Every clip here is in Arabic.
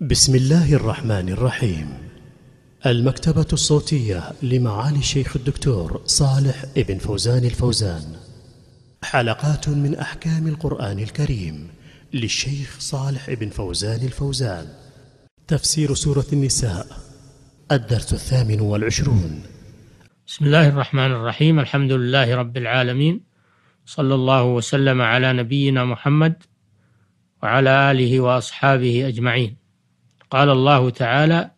بسم الله الرحمن الرحيم المكتبة الصوتية لمعالي الشيخ الدكتور صالح ابن فوزان الفوزان حلقات من أحكام القرآن الكريم للشيخ صالح ابن فوزان الفوزان تفسير سورة النساء الدرس الثامن والعشرون بسم الله الرحمن الرحيم الحمد لله رب العالمين صلى الله وسلم على نبينا محمد وعلى آله وأصحابه أجمعين قال الله تعالى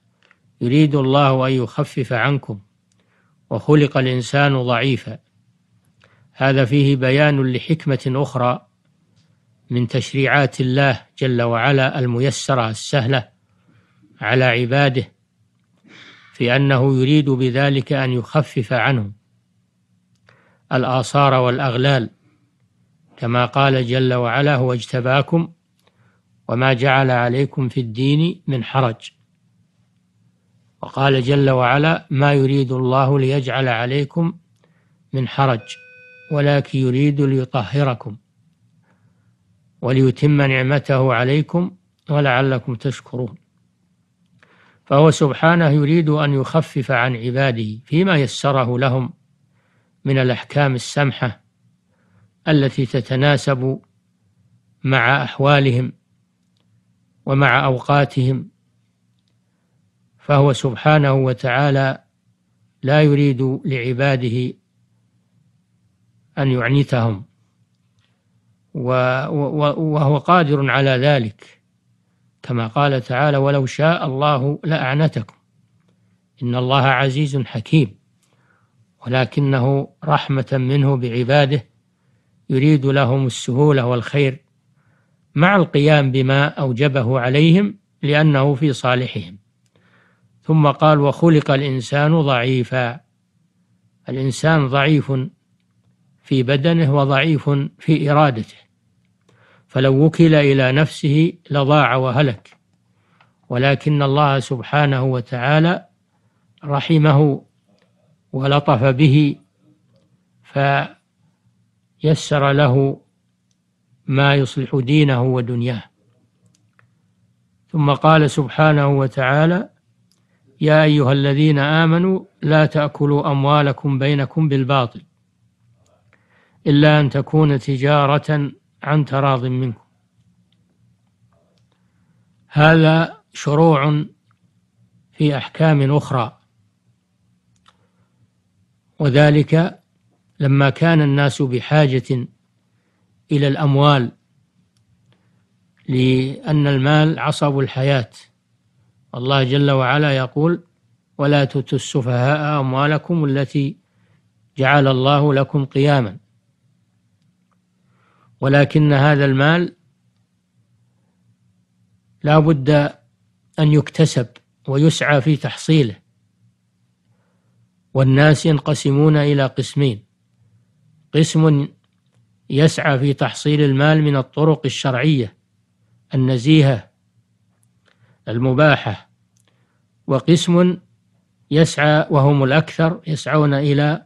يريد الله أن يخفف عنكم وخلق الإنسان ضعيفا هذا فيه بيان لحكمة أخرى من تشريعات الله جل وعلا الميسرة السهلة على عباده في أنه يريد بذلك أن يخفف عنهم الآثار والأغلال كما قال جل وعلا هو اجتباكم وما جعل عليكم في الدين من حرج وقال جل وعلا ما يريد الله ليجعل عليكم من حرج ولكن يريد ليطهركم وليتم نعمته عليكم ولعلكم تشكرون فهو سبحانه يريد أن يخفف عن عباده فيما يسره لهم من الأحكام السمحة التي تتناسب مع أحوالهم ومع أوقاتهم فهو سبحانه وتعالى لا يريد لعباده أن يعنتهم وهو قادر على ذلك كما قال تعالى ولو شاء الله لأعنتكم إن الله عزيز حكيم ولكنه رحمة منه بعباده يريد لهم السهولة والخير مع القيام بما أوجبه عليهم لأنه في صالحهم ثم قال وخلق الإنسان ضعيفا الإنسان ضعيف في بدنه وضعيف في إرادته فلو وكل إلى نفسه لضاع وهلك ولكن الله سبحانه وتعالى رحمه ولطف به فيسر له ما يصلح دينه ودنياه ثم قال سبحانه وتعالى يا أيها الذين آمنوا لا تأكلوا أموالكم بينكم بالباطل إلا أن تكون تجارة عن تراض منكم هذا شروع في أحكام أخرى وذلك لما كان الناس بحاجة إلى الأموال لأن المال عصب الحياة الله جل وعلا يقول ولا تؤتوا السفهاء أموالكم التي جعل الله لكم قياما ولكن هذا المال لا بد أن يكتسب ويسعى في تحصيله والناس ينقسمون إلى قسمين قسم يسعى في تحصيل المال من الطرق الشرعية النزيهة المباحة وقسم يسعى وهم الأكثر يسعون إلى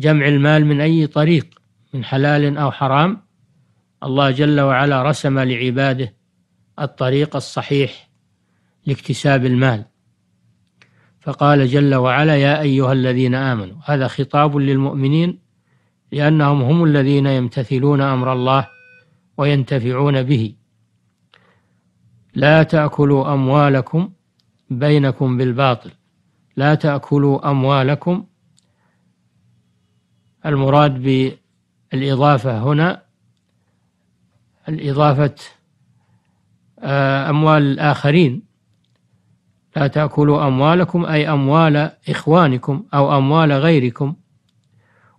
جمع المال من أي طريق من حلال أو حرام الله جل وعلا رسم لعباده الطريق الصحيح لاكتساب المال فقال جل وعلا يا أيها الذين آمنوا هذا خطاب للمؤمنين لأنهم هم الذين يمتثلون أمر الله وينتفعون به لا تأكلوا أموالكم بينكم بالباطل لا تأكلوا أموالكم المراد بالإضافة هنا الإضافة آه، أموال الآخرين لا تأكلوا أموالكم أي أموال إخوانكم أو أموال غيركم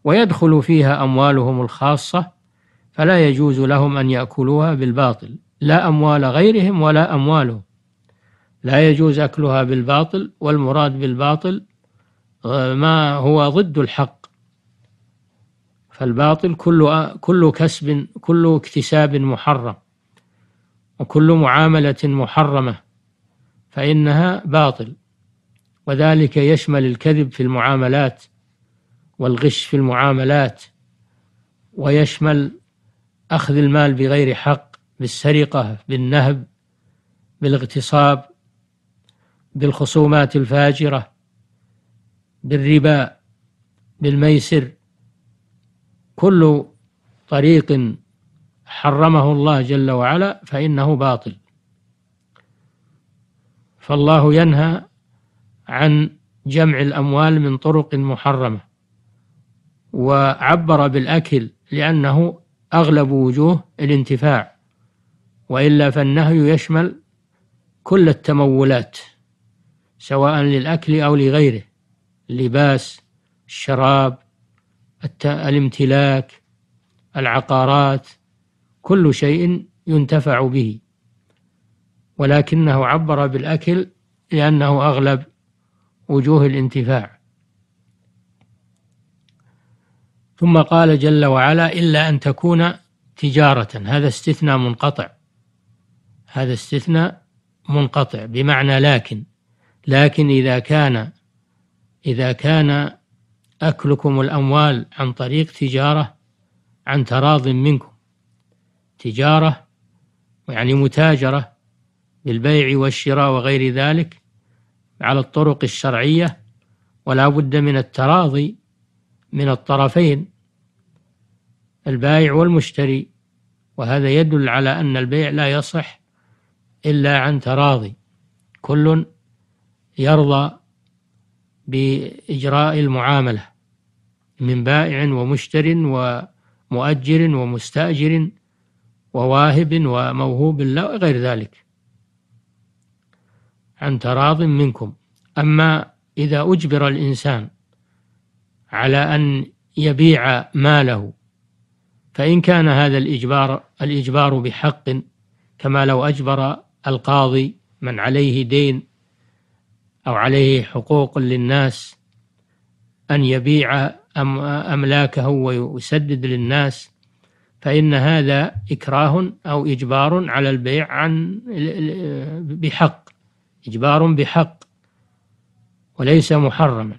ويدخل فيها أموالهم الخاصة فلا يجوز لهم أن يأكلوها بالباطل لا أموال غيرهم ولا أموالهم لا يجوز أكلها بالباطل والمراد بالباطل آه، ما هو ضد الحق فالباطل كل كل كسب كل اكتساب محرم وكل معاملة محرمة فإنها باطل وذلك يشمل الكذب في المعاملات والغش في المعاملات ويشمل أخذ المال بغير حق بالسرقة بالنهب بالاغتصاب بالخصومات الفاجرة بالربا بالميسر كل طريق حرمه الله جل وعلا فإنه باطل فالله ينهى عن جمع الأموال من طرق محرمة وعبر بالأكل لأنه أغلب وجوه الانتفاع وإلا فالنهي يشمل كل التمولات سواء للأكل أو لغيره اللباس الشراب الامتلاك العقارات كل شيء ينتفع به ولكنه عبر بالأكل لأنه أغلب وجوه الانتفاع ثم قال جل وعلا إلا أن تكون تجارة هذا استثناء منقطع هذا استثناء منقطع بمعنى لكن لكن إذا كان إذا كان أكلكم الأموال عن طريق تجارة عن تراض منكم تجارة يعني متاجرة بالبيع والشراء وغير ذلك على الطرق الشرعية ولا بد من التراضي من الطرفين البائع والمشتري وهذا يدل على أن البيع لا يصح إلا عن تراضي كل يرضى بإجراء المعاملة من بائع ومشتر ومؤجر ومستأجر وواهب وموهوب لا غير ذلك عن تراض منكم أما إذا أجبر الإنسان على أن يبيع ماله فإن كان هذا الإجبار الإجبار بحق كما لو أجبر القاضي من عليه دين أو عليه حقوق للناس أن يبيع أملاكه ويسدد للناس فإن هذا إكراه أو إجبار على البيع عن بحق إجبار بحق وليس محرما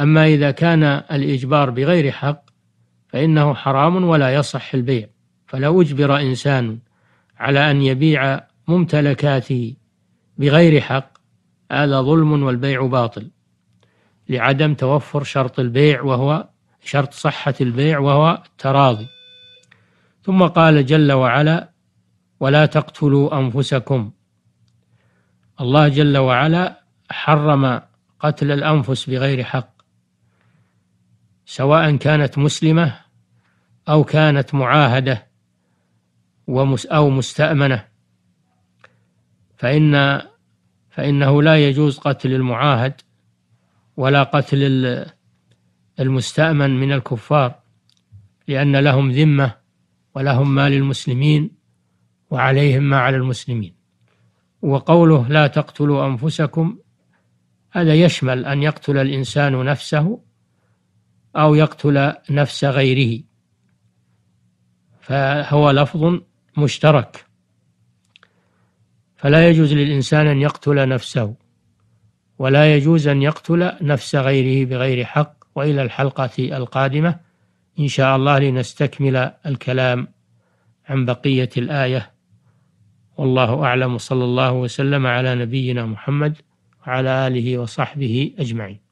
أما إذا كان الإجبار بغير حق فإنه حرام ولا يصح البيع فلو أجبر إنسان على أن يبيع ممتلكاته بغير حق هذا ظلم والبيع باطل لعدم توفر شرط البيع وهو شرط صحة البيع وهو التراضي ثم قال جل وعلا ولا تقتلوا أنفسكم الله جل وعلا حرم قتل الأنفس بغير حق سواء كانت مسلمة أو كانت معاهدة أو مستأمنة فإن فإنه لا يجوز قتل المعاهد ولا قتل المستأمن من الكفار لأن لهم ذمة ولهم ما للمسلمين وعليهم ما على المسلمين وقوله لا تقتلوا أنفسكم هذا يشمل أن يقتل الإنسان نفسه أو يقتل نفس غيره فهو لفظ مشترك فلا يجوز للإنسان أن يقتل نفسه ولا يجوز أن يقتل نفس غيره بغير حق وإلى الحلقة القادمة إن شاء الله لنستكمل الكلام عن بقية الآية والله أعلم صلى الله وسلم على نبينا محمد وعلى آله وصحبه أجمعين